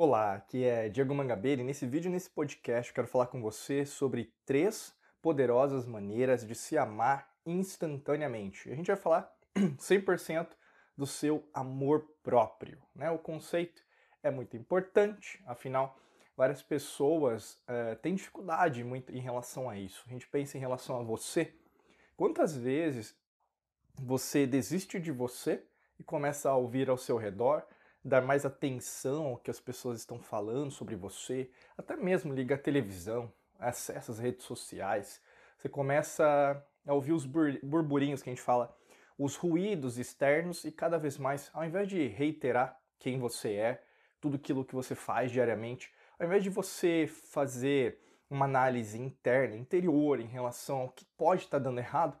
Olá, aqui é Diego Mangabeira e nesse vídeo, nesse podcast, eu quero falar com você sobre três poderosas maneiras de se amar instantaneamente. A gente vai falar 100% do seu amor próprio. Né? O conceito é muito importante, afinal, várias pessoas eh, têm dificuldade muito em relação a isso. A gente pensa em relação a você. Quantas vezes você desiste de você e começa a ouvir ao seu redor dar mais atenção ao que as pessoas estão falando sobre você, até mesmo liga a televisão, acessa as redes sociais, você começa a ouvir os burburinhos que a gente fala, os ruídos externos e cada vez mais, ao invés de reiterar quem você é, tudo aquilo que você faz diariamente, ao invés de você fazer uma análise interna, interior em relação ao que pode estar dando errado,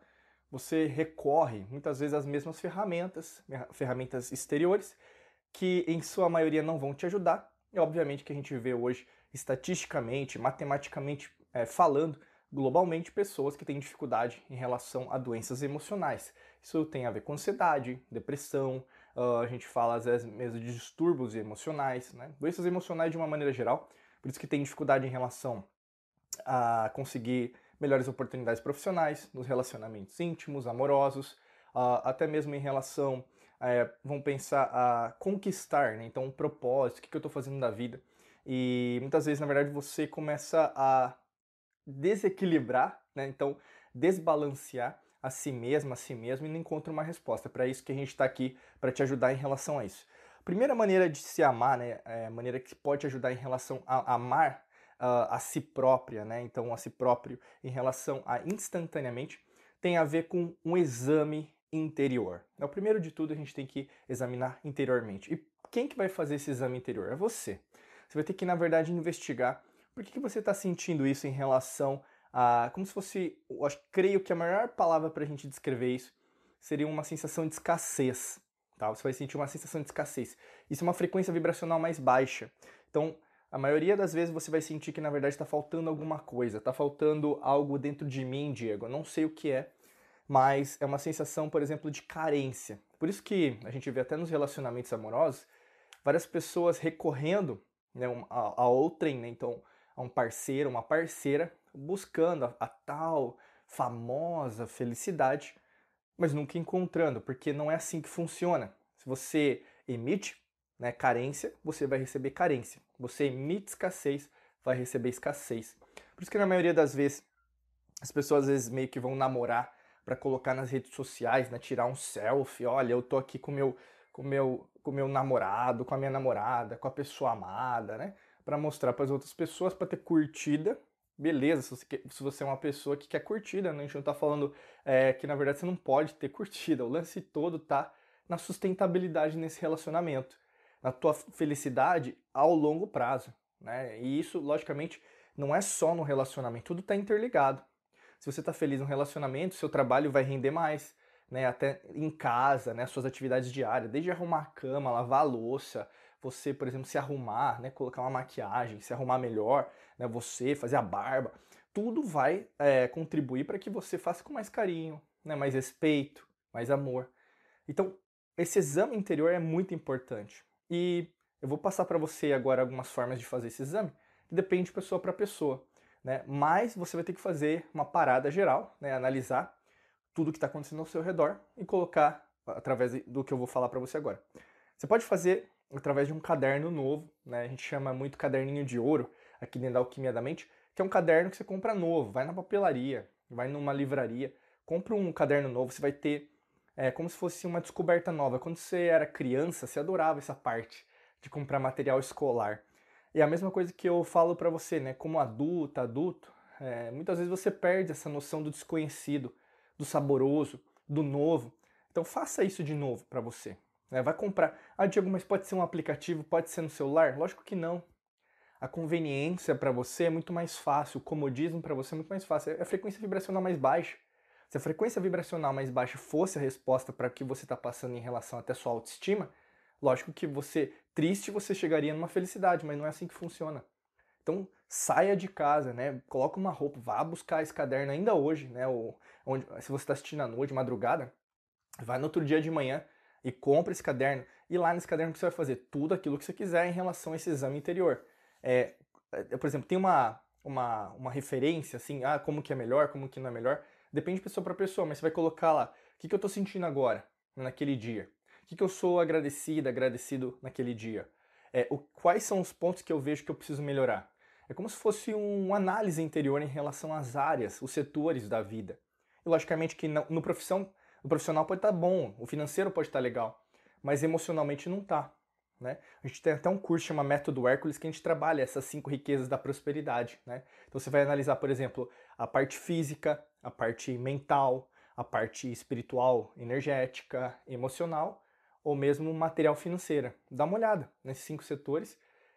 você recorre muitas vezes às mesmas ferramentas, ferramentas exteriores, que em sua maioria não vão te ajudar. E é, obviamente que a gente vê hoje, estatisticamente, matematicamente é, falando, globalmente, pessoas que têm dificuldade em relação a doenças emocionais. Isso tem a ver com ansiedade, depressão, uh, a gente fala às vezes mesmo de distúrbios emocionais, né? doenças emocionais de uma maneira geral, por isso que tem dificuldade em relação a conseguir melhores oportunidades profissionais, nos relacionamentos íntimos, amorosos, uh, até mesmo em relação é, vão pensar a conquistar, né? Então, um propósito, o que, que eu estou fazendo da vida. E muitas vezes, na verdade, você começa a desequilibrar, né? Então, desbalancear a si mesmo, a si mesmo e não encontra uma resposta. Para isso que a gente está aqui para te ajudar em relação a isso. Primeira maneira de se amar, né? É, maneira que pode te ajudar em relação a amar uh, a si própria, né? Então, a si próprio em relação a instantaneamente tem a ver com um exame interior. Então, primeiro de tudo, a gente tem que examinar interiormente. E quem que vai fazer esse exame interior? É você. Você vai ter que, na verdade, investigar por que, que você está sentindo isso em relação a. Como se fosse. Eu acho, creio que a maior palavra para a gente descrever isso seria uma sensação de escassez. Tá? Você vai sentir uma sensação de escassez. Isso é uma frequência vibracional mais baixa. Então, a maioria das vezes você vai sentir que na verdade está faltando alguma coisa, está faltando algo dentro de mim, Diego. Eu não sei o que é, mas é uma sensação, por exemplo, de carência. Por isso que a gente vê até nos relacionamentos amorosos várias pessoas recorrendo né, a, a outrem, né, então a um parceiro, uma parceira, buscando a, a tal famosa felicidade, mas nunca encontrando, porque não é assim que funciona. Se você emite né, carência, você vai receber carência. Você emite escassez, vai receber escassez. Por isso que na maioria das vezes as pessoas às vezes meio que vão namorar para colocar nas redes sociais, né? Tirar um selfie, olha, eu tô aqui com meu com meu com meu namorado, com a minha namorada, com a pessoa amada, né? Para mostrar para as outras pessoas, para ter curtida. Beleza, se você, quer, se você, é uma pessoa que quer curtida, né? a gente não tá falando é, que na verdade você não pode ter curtida. O lance todo tá na sustentabilidade nesse relacionamento, na tua felicidade ao longo prazo, né? E isso, logicamente, não é só no relacionamento, tudo tá interligado. Se você está feliz no relacionamento, seu trabalho vai render mais. Né, até em casa, né, suas atividades diárias, desde arrumar a cama, lavar a louça, você, por exemplo, se arrumar, né, colocar uma maquiagem, se arrumar melhor, né, você fazer a barba, tudo vai é, contribuir para que você faça com mais carinho, né, mais respeito, mais amor. Então, esse exame interior é muito importante. E eu vou passar para você agora algumas formas de fazer esse exame, que depende de pessoa para pessoa né? Mas você vai ter que fazer uma parada geral, né? Analisar tudo que está acontecendo ao seu redor e colocar através do que eu vou falar para você agora. Você pode fazer através de um caderno novo, né? A gente chama muito caderninho de ouro aqui dentro da Alquimia da Mente, que é um caderno que você compra novo, vai na papelaria, vai numa livraria, compra um caderno novo, você vai ter é, como se fosse uma descoberta nova. Quando você era criança, você adorava essa parte de comprar material escolar. E é a mesma coisa que eu falo para você, né? Como adulta, adulto, é, muitas vezes você perde essa noção do desconhecido, do saboroso, do novo. Então faça isso de novo para você. Né? Vai comprar. Ah, Diego, mas pode ser um aplicativo, pode ser no celular? Lógico que não. A conveniência para você é muito mais fácil, o comodismo para você é muito mais fácil. É a frequência vibracional mais baixa. Se a frequência vibracional mais baixa fosse a resposta para o que você está passando em relação até sua autoestima, lógico que você triste, você chegaria numa felicidade, mas não é assim que funciona. Então saia de casa, né? Coloca uma roupa, vá buscar esse caderno ainda hoje, né? Ou onde, se você está assistindo à noite, madrugada, vai no outro dia de manhã e compra esse caderno. E lá nesse caderno você vai fazer tudo aquilo que você quiser em relação a esse exame interior. É, é, por exemplo, tem uma, uma, uma referência assim, ah, como que é melhor, como que não é melhor. Depende de pessoa para pessoa, mas você vai colocar lá, o que, que eu estou sentindo agora, naquele dia que, que eu sou agradecida, agradecido naquele dia? É, o, quais são os pontos que eu vejo que eu preciso melhorar? É como se fosse uma análise interior em relação às áreas, os setores da vida. E logicamente que no, no profissão, o profissional pode estar tá bom, o financeiro pode estar tá legal, mas emocionalmente não está. Né? A gente tem até um curso chamado Método Hércules que a gente trabalha essas cinco riquezas da prosperidade. Né? Então você vai analisar, por exemplo, a parte física, a parte mental, a parte espiritual, energética, emocional ou mesmo material financeira. Dá uma olhada nesses cinco setores,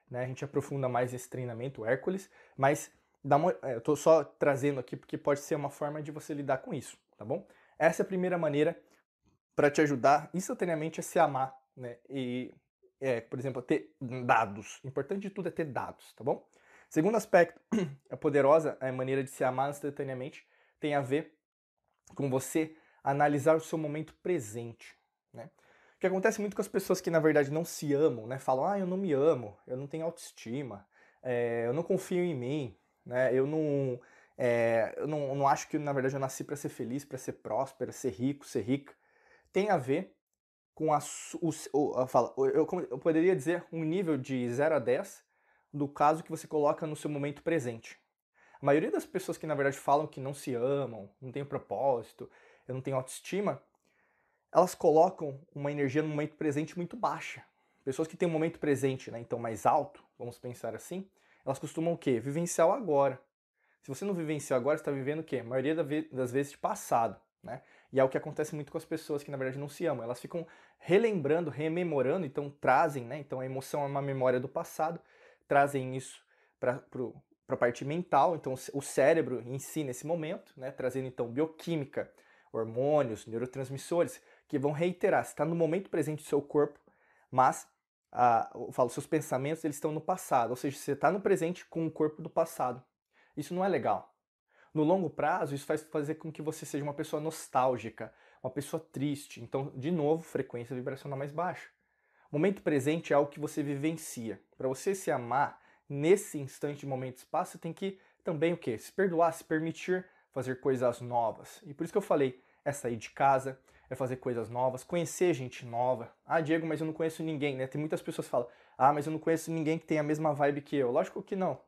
né? A gente aprofunda mais esse treinamento, o Hércules, mas dá uma, é, eu tô só trazendo aqui porque pode ser uma forma de você lidar com isso, tá bom? Essa é a primeira maneira para te ajudar instantaneamente a se amar, né? E, é, por exemplo, ter dados. O importante de tudo é ter dados, tá bom? Segundo aspecto, a poderosa a maneira de se amar instantaneamente tem a ver com você analisar o seu momento presente, né? que acontece muito com as pessoas que na verdade não se amam, né? Falam, ah, eu não me amo, eu não tenho autoestima, é, eu não confio em mim, né? Eu não, é, eu não, não acho que na verdade eu nasci para ser feliz, para ser próspera, ser rico, ser rica. Tem a ver com a, o, o, fala, eu, eu poderia dizer um nível de 0 a 10 do caso que você coloca no seu momento presente. A maioria das pessoas que na verdade falam que não se amam, não tem propósito, eu não tenho autoestima, elas colocam uma energia no momento presente muito baixa. Pessoas que têm um momento presente, né, então mais alto, vamos pensar assim, elas costumam o quê? Vivenciar o agora. Se você não vivenciou agora, você está vivendo o quê? A maioria das vezes de passado, né? E é o que acontece muito com as pessoas que na verdade não se amam. Elas ficam relembrando, rememorando, então trazem, né? Então a emoção é uma memória do passado, trazem isso para a parte mental, então o cérebro em si nesse momento, né? Trazendo então bioquímica, hormônios, neurotransmissores, que vão reiterar. Você está no momento presente do seu corpo, mas ah, eu falo, seus pensamentos eles estão no passado, ou seja, você está no presente com o corpo do passado. Isso não é legal. No longo prazo, isso faz fazer com que você seja uma pessoa nostálgica, uma pessoa triste. Então, de novo, frequência vibracional mais baixa. Momento presente é algo que você vivencia. Para você se amar nesse instante de momento e espaço, você tem que também o quê? Se perdoar, se permitir fazer coisas novas. E por isso que eu falei, é sair de casa, é fazer coisas novas, conhecer gente nova. Ah, Diego, mas eu não conheço ninguém, né? Tem muitas pessoas que falam, ah, mas eu não conheço ninguém que tem a mesma vibe que eu. Lógico que não.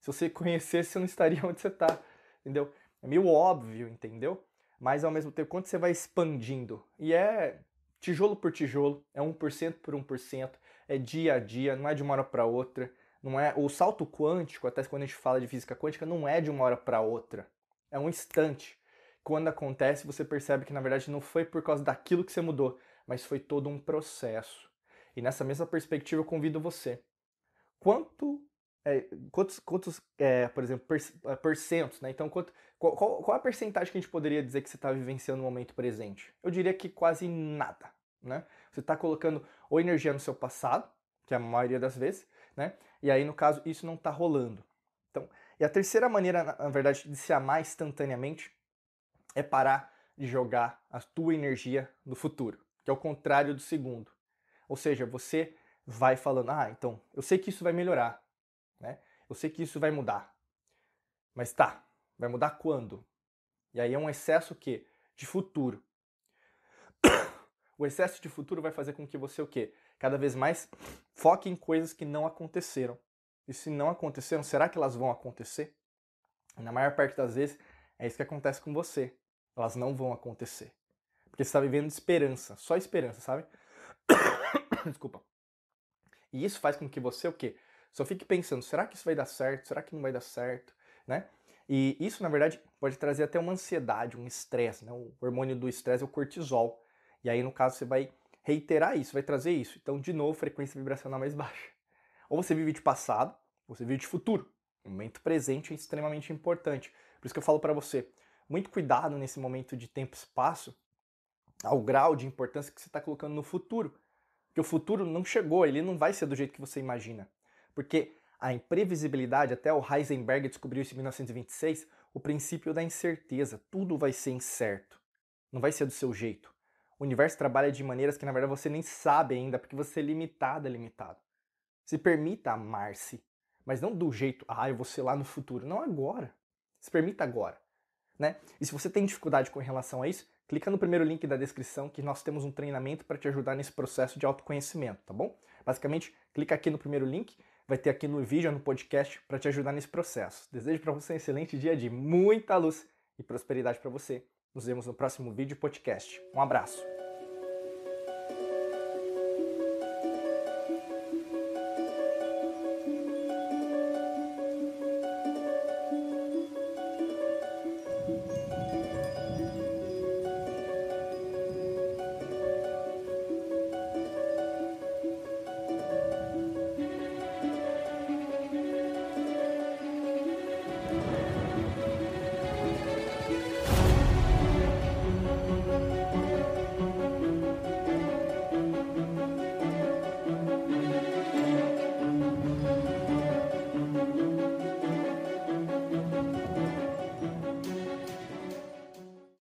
Se você conhecesse, você não estaria onde você está, entendeu? É meio óbvio, entendeu? Mas ao mesmo tempo, quando você vai expandindo, e é tijolo por tijolo, é 1% por 1%, é dia a dia, não é de uma hora para outra, não é o salto quântico, até quando a gente fala de física quântica, não é de uma hora para outra é um instante. Quando acontece, você percebe que na verdade não foi por causa daquilo que você mudou, mas foi todo um processo. E nessa mesma perspectiva, eu convido você. Quanto é, quantos, quantos é, por exemplo, é, porcentos né? Então, quanto, qual, qual, qual, a percentagem que a gente poderia dizer que você está vivenciando no momento presente? Eu diria que quase nada, né? Você está colocando ou energia no seu passado, que é a maioria das vezes, né? E aí, no caso, isso não está rolando. Então, e a terceira maneira, na verdade, de se amar instantaneamente é parar de jogar a tua energia no futuro, que é o contrário do segundo. Ou seja, você vai falando, ah, então, eu sei que isso vai melhorar, né? Eu sei que isso vai mudar. Mas tá, vai mudar quando? E aí é um excesso que de futuro. O excesso de futuro vai fazer com que você o quê? Cada vez mais foque em coisas que não aconteceram e se não aconteceram, será que elas vão acontecer? Na maior parte das vezes, é isso que acontece com você. Elas não vão acontecer. Porque você está vivendo de esperança, só esperança, sabe? Desculpa. E isso faz com que você o quê? Só fique pensando, será que isso vai dar certo? Será que não vai dar certo? Né? E isso, na verdade, pode trazer até uma ansiedade, um estresse. Né? O hormônio do estresse é o cortisol. E aí, no caso, você vai reiterar isso, vai trazer isso. Então, de novo, frequência vibracional mais baixa. Ou você vive de passado, ou você vive de futuro. O momento presente é extremamente importante. Por isso que eu falo para você, muito cuidado nesse momento de tempo e espaço ao grau de importância que você está colocando no futuro. Porque o futuro não chegou, ele não vai ser do jeito que você imagina. Porque a imprevisibilidade, até o Heisenberg descobriu isso em 1926, o princípio da incerteza. Tudo vai ser incerto. Não vai ser do seu jeito. O universo trabalha de maneiras que, na verdade, você nem sabe ainda, porque você é limitado, é limitado. Se permita amar-se. Mas não do jeito, ah, eu vou ser lá no futuro. Não agora. Se permita agora. Né? E se você tem dificuldade com relação a isso, clica no primeiro link da descrição que nós temos um treinamento para te ajudar nesse processo de autoconhecimento, tá bom? Basicamente, clica aqui no primeiro link, vai ter aqui no vídeo, no podcast, para te ajudar nesse processo. Desejo para você um excelente dia de muita luz e prosperidade para você. Nos vemos no próximo vídeo e podcast. Um abraço.